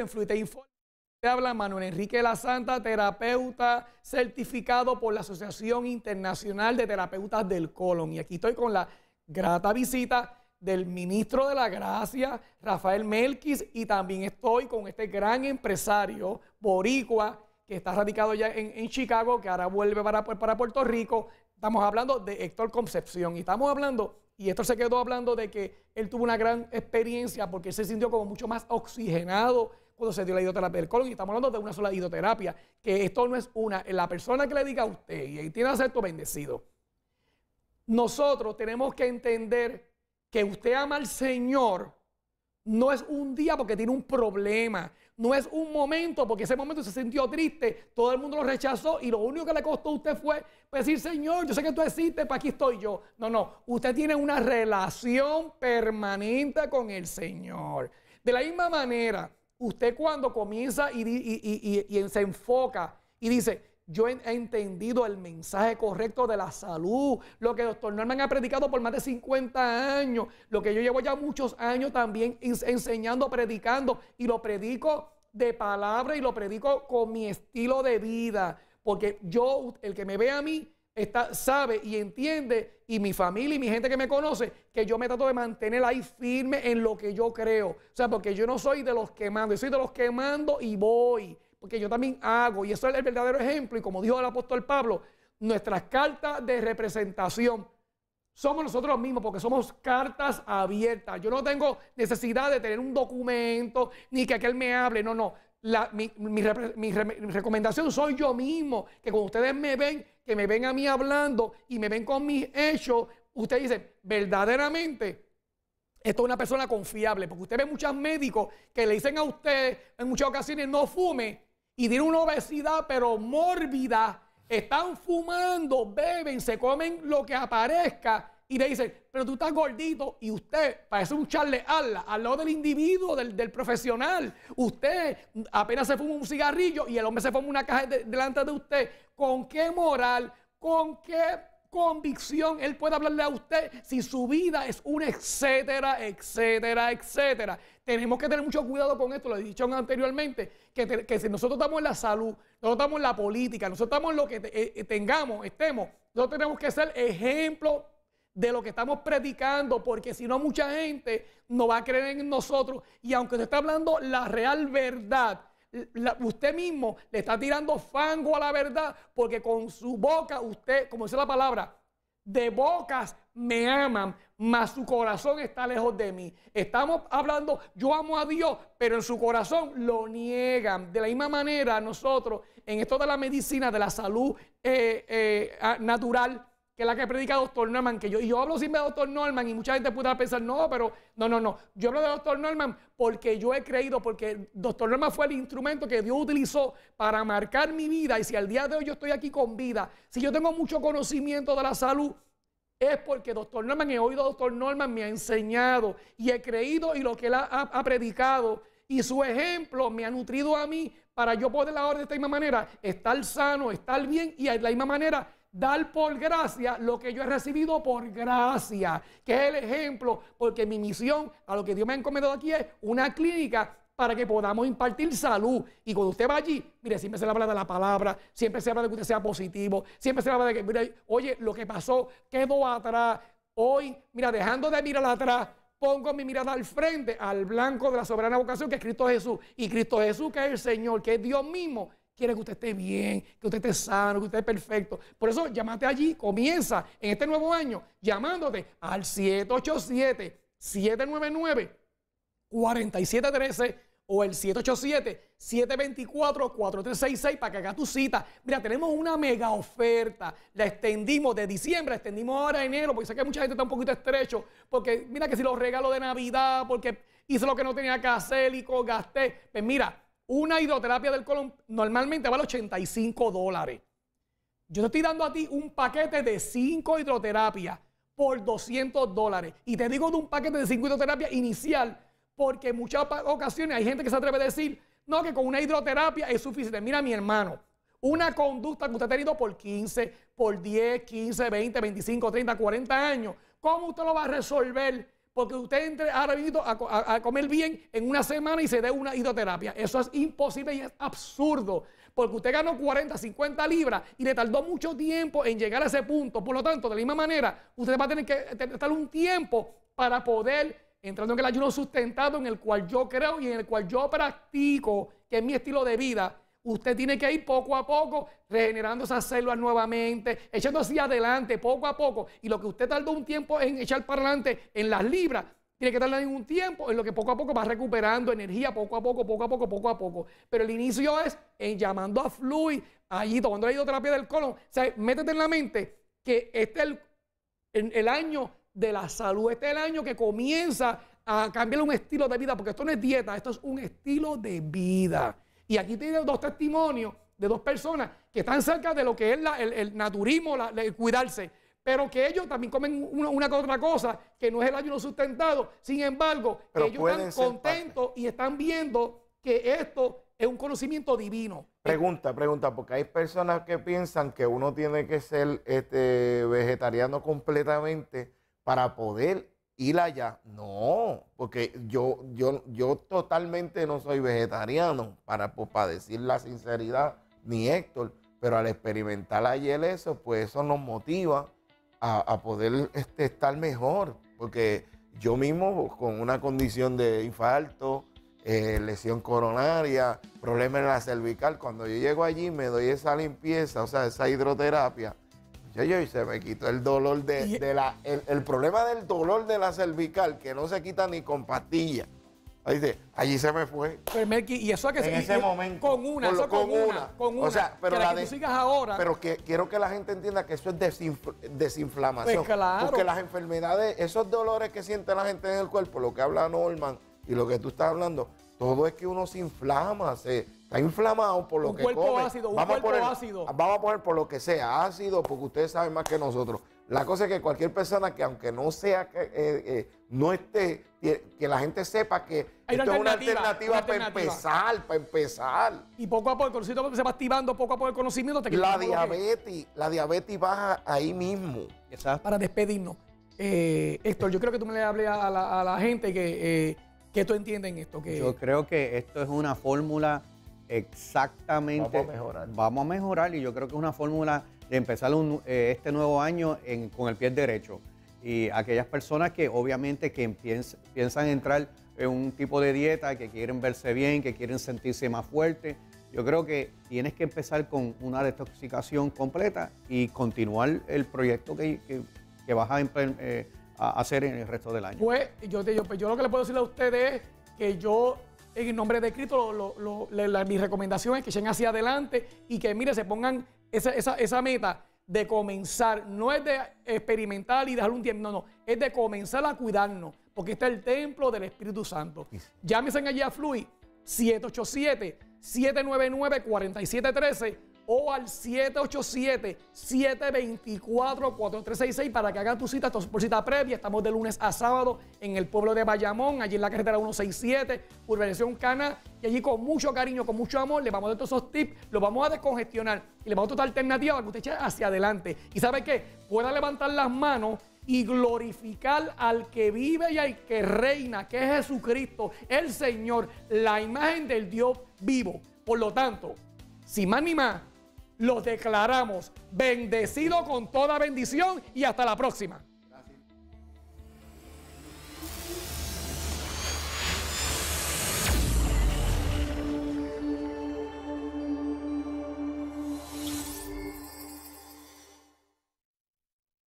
En Fluite te Te habla Manuel Enrique La Santa, terapeuta certificado por la Asociación Internacional de Terapeutas del Colon. Y aquí estoy con la grata visita del ministro de la Gracia, Rafael Melquis, y también estoy con este gran empresario boricua que está radicado ya en, Chicago, que ahora vuelve para, pues, para Puerto Rico. Estamos hablando de Héctor Concepción y estamos hablando y esto se quedó hablando de que él tuvo una gran experiencia porque se sintió como mucho más oxigenado cuando se dio la hidroterapia del colon. Y estamos hablando de una sola hidroterapia, que esto no es una. La persona que le diga a usted, y ahí tiene tu bendecido. Nosotros tenemos que entender que usted ama al Señor no es un día porque tiene un problema. No es un momento porque ese momento se sintió triste. Todo el mundo lo rechazó y lo único que le costó a usted fue decir, Señor, yo sé que tú existes, pues para aquí estoy yo. No, no. Usted tiene una relación permanente con el Señor. De la misma manera Usted cuando comienza y, se enfoca y dice, yo he entendido el mensaje correcto de la salud, lo que el doctor Norman ha predicado por más de 50 años, lo que yo llevo ya muchos años también enseñando, predicando, y lo predico de palabra y lo predico con mi estilo de vida, porque yo, el que me ve a mí, está, sabe y entiende, y mi familia y mi gente que me conoce, que yo me trato de mantener ahí firme en lo que yo creo. O sea, porque yo no soy de los que mando, yo soy de los que mando y voy, porque yo también hago. Y eso es el verdadero ejemplo. Y como dijo el apóstol Pablo, nuestras cartas de representación somos nosotros mismos porque somos cartas abiertas. Yo no tengo necesidad de tener un documento ni que aquel me hable. No, no mi, recomendación soy yo mismo, que cuando ustedes me ven, que me ven a mí hablando y me ven con mis hechos, ustedes dicen, verdaderamente, esto es una persona confiable, porque usted ve muchos médicos que le dicen a usted en muchas ocasiones, no fume, y tiene una obesidad, pero mórbida, están fumando, beben, se comen lo que aparezca, y le dicen, pero tú estás gordito y usted parece un charle habla, al lado del individuo, del, profesional. Usted apenas se fuma un cigarrillo y el hombre se fuma una caja delante de usted. ¿Con qué moral, con qué convicción él puede hablarle a usted si su vida es un etcétera, etcétera, etcétera? Tenemos que tener mucho cuidado con esto, lo he dicho anteriormente, que, si nosotros estamos en la salud, nosotros estamos en la política, nosotros estamos en lo que eh, tengamos, estemos, nosotros tenemos que ser ejemplo de lo que estamos predicando, porque si no mucha gente no va a creer en nosotros. Y aunque usted está hablando la real verdad, usted mismo le está tirando fango a la verdad, porque con su boca usted, como dice la palabra, de bocas me aman, mas su corazón está lejos de mí. Estamos hablando, yo amo a Dios, pero en su corazón lo niegan. De la misma manera, nosotros, en esto de la medicina, de la salud eh, eh, natural, que es la que predica Doctor Norman, que yo, y yo hablo siempre de Doctor Norman y mucha gente puede pensar, no, pero no, no, no. Yo hablo de Doctor Norman porque yo he creído, porque Doctor Norman fue el instrumento que Dios utilizó para marcar mi vida y si al día de hoy yo estoy aquí con vida, si yo tengo mucho conocimiento de la salud, es porque Doctor Norman, he oído a Doctor Norman, me ha enseñado y he creído y lo que él ha, predicado y su ejemplo me ha nutrido a mí para yo poder ahora de esta misma manera estar sano, estar bien y de la misma manera dar por gracia lo que yo he recibido por gracia, que es el ejemplo, porque mi misión a lo que Dios me ha encomendado aquí es una clínica para que podamos impartir salud. Y cuando usted va allí, mire, siempre se le habla de la palabra, siempre se habla de que usted sea positivo, siempre se le habla de que, mire, oye, lo que pasó quedó atrás. Hoy, mira, dejando de mirar atrás, pongo mi mirada al frente, al blanco de la soberana vocación que es Cristo Jesús. Y Cristo Jesús, que es el Señor, que es Dios mismo, quiere que usted esté bien, que usted esté sano, que usted esté perfecto. Por eso llámate allí, comienza en este nuevo año llamándote al 787-799-4713 o el 787-724-4366 para que haga tu cita. Mira, tenemos una mega oferta. La extendimos de diciembre, extendimos ahora en enero, porque sé que mucha gente está un poquito estrecho, porque mira que si los regalos de Navidad, porque hice lo que no tenía que hacer y gasté. Pues mira, una hidroterapia del colon normalmente vale 85 dólares. Yo te estoy dando a ti un paquete de 5 hidroterapias por 200 dólares. Y te digo de un paquete de 5 hidroterapias inicial, porque en muchas ocasiones hay gente que se atreve a decir, no, que con una hidroterapia es suficiente. Mira, mi hermano, una conducta que usted ha tenido por 15, por 10, 15, 20, 25, 30, 40 años, ¿cómo usted lo va a resolver? que usted entre ahora venido a, comer bien en una semana y se dé una hidroterapia. Eso es imposible y es absurdo, porque usted ganó 40, 50 libras y le tardó mucho tiempo en llegar a ese punto. Por lo tanto, de la misma manera, usted va a tener que estar un tiempo para poder entrar en el ayuno sustentado en el cual yo creo y en el cual yo practico, que es mi estilo de vida Usted tiene que ir poco a poco regenerando esas células nuevamente, echando hacia adelante poco a poco. Y lo que usted tardó un tiempo en echar para adelante en las libras, tiene que tardar un tiempo en lo que poco a poco va recuperando energía, poco a poco, poco a poco, poco a poco. Pero el inicio es en llamando a fluir allí, tomando la hidroterapia del colon. O sea, métete en la mente que este es el, el año de la salud, este es el año que comienza a cambiar un estilo de vida, porque esto no es dieta, esto es un estilo de vida. Y aquí tiene dos testimonios de dos personas que están cerca de lo que es el, naturismo, el cuidarse, pero que ellos también comen una, otra cosa que no es el ayuno sustentado. Sin embargo, pero ellos están contentos y están viendo que esto es un conocimiento divino. Pregunta, pregunta, porque hay personas que piensan que uno tiene que ser este, vegetariano completamente para poder la allá. No, porque yo, yo, yo totalmente no soy vegetariano, pues, para, decir la sinceridad, ni Héctor, pero al experimentar ayer eso, pues eso nos motiva a, poder este, estar mejor, porque yo mismo pues, con una condición de infarto, eh, lesión coronaria, problema en la cervical, cuando yo llego allí me doy esa limpieza, o sea, esa hidroterapia, y se me quitó el dolor de, la. El, problema del dolor de la cervical, que no se quita ni con pastilla Ahí allí se me fue. Pero y eso que en se, ese Con una, con, una, Con una. O sea, pero que sigas ahora. Pero quiero que la gente entienda que eso es desinflamación. Pues, Porque las enfermedades, esos dolores que siente la gente en el cuerpo, lo que habla Norman y lo que tú estás hablando, todo es que uno se inflama, se Está inflamado por lo un que cuerpo Ácido, un vamos cuerpo poner, ácido. Vamos a poner por lo que sea, ácido, porque ustedes saben más que nosotros. La cosa es que cualquier persona que aunque no sea, que eh, eh, no esté, que la gente sepa que esto es una alternativa, para empezar, para empezar. Y poco a poco el conocimiento se va activando, poco a poco el conocimiento La diabetes, la diabetes baja ahí mismo. Exacto. Para despedirnos. Eh, Héctor, yo creo que tú me le hables a la, gente que, que tú entienden esto. Que... Yo creo que esto es una fórmula Exactamente. Vamos a mejorar. Vamos a mejorar y yo creo que es una fórmula de empezar eh, este nuevo año con el pie derecho. Y aquellas personas que obviamente que piensan entrar en un tipo de dieta, que quieren verse bien, que quieren sentirse más fuerte, yo creo que tienes que empezar con una detoxicación completa y continuar el proyecto que, vas eh, a, hacer en el resto del año. Pues yo, yo, pues yo lo que le puedo decir a ustedes es que yo en el nombre de Cristo, mi recomendación es que lleguen hacia adelante y que, mire, se pongan esa, meta de comenzar. No es de experimentar y dejar un tiempo, no, no. Es de comenzar a cuidarnos, porque está el templo del Espíritu Santo. Llámense allí a Fluy 787-799-4713 o al 787-724-4366 para que hagan tu cita, esto por cita previa. Estamos de lunes a sábado en el pueblo de Bayamón, allí en la carretera 167, Urbanización Cana. Y allí con mucho cariño, con mucho amor, le vamos a dar todos esos tips, Lo vamos a descongestionar y le vamos a dar alternativas para que usted eche hacia adelante. Y ¿sabe qué? Pueda levantar las manos y glorificar al que vive y al que reina, que es Jesucristo, el Señor, la imagen del Dios vivo. Por lo tanto, sin más ni más, los declaramos bendecidos con toda bendición y hasta la próxima.